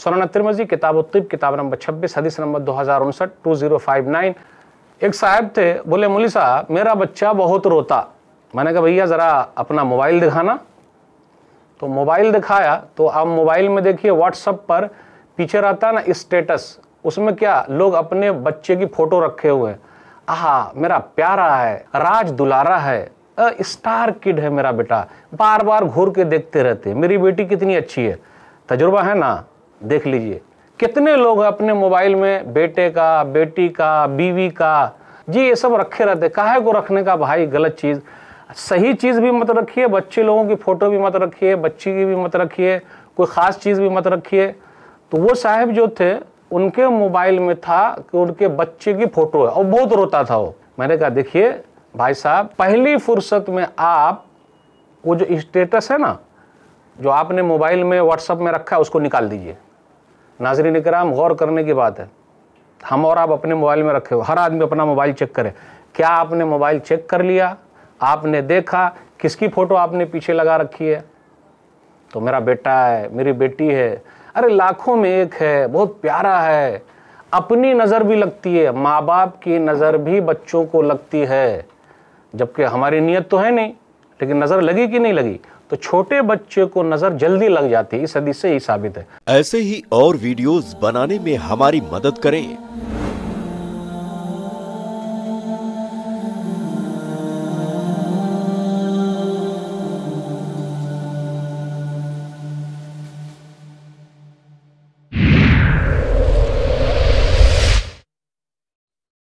सोना तिरमजी किताब तिब किताब नंबर छब्बीस हदीस नंबर दो हज़ार उनसठ टू ज़ीरो फाइव नाइन एक साहब थे बोले मुली साहब मेरा बच्चा बहुत रोता मैंने कहा भैया ज़रा अपना मोबाइल दिखाना तो मोबाइल दिखाया तो आप मोबाइल में देखिए व्हाट्सअप पर पीछे रहता ना स्टेटस उसमें क्या लोग अपने बच्चे की फ़ोटो रखे हुए हैं आहा मेरा प्यारा है राज दुलारा है अ स्टार किड है मेरा बेटा बार बार घूर के देखते रहते मेरी बेटी कितनी अच्छी है तजुर्बा है ना देख लीजिए कितने लोग अपने मोबाइल में बेटे का बेटी का बीवी का जी ये सब रखे रहते काहे को रखने का भाई गलत चीज़ सही चीज़ भी मत रखिए बच्चे लोगों की फ़ोटो भी मत रखिए बच्ची की भी मत रखिए कोई ख़ास चीज़ भी मत रखिए तो वो साहब जो थे उनके मोबाइल में था कि उनके बच्चे की फ़ोटो है और बहुत रोता था वो मैंने कहा देखिए भाई साहब पहली फुर्सत में आप वो जो स्टेटस है ना जो आपने मोबाइल में व्हाट्सअप में रखा है उसको निकाल दीजिए नाजरीन कराम गौर करने की बात है हम और आप अपने मोबाइल में रखे हो हर आदमी अपना मोबाइल चेक करे क्या आपने मोबाइल चेक कर लिया आपने देखा किसकी फ़ोटो आपने पीछे लगा रखी है तो मेरा बेटा है मेरी बेटी है अरे लाखों में एक है बहुत प्यारा है अपनी नज़र भी लगती है माँ बाप की नज़र भी बच्चों को लगती है जबकि हमारी नीयत तो है नहीं लेकिन नज़र लगी कि नहीं लगी तो छोटे बच्चे को नज़र जल्दी लग जाती है इस हदीस से ही साबित है ऐसे ही और वीडियोस बनाने में हमारी मदद करें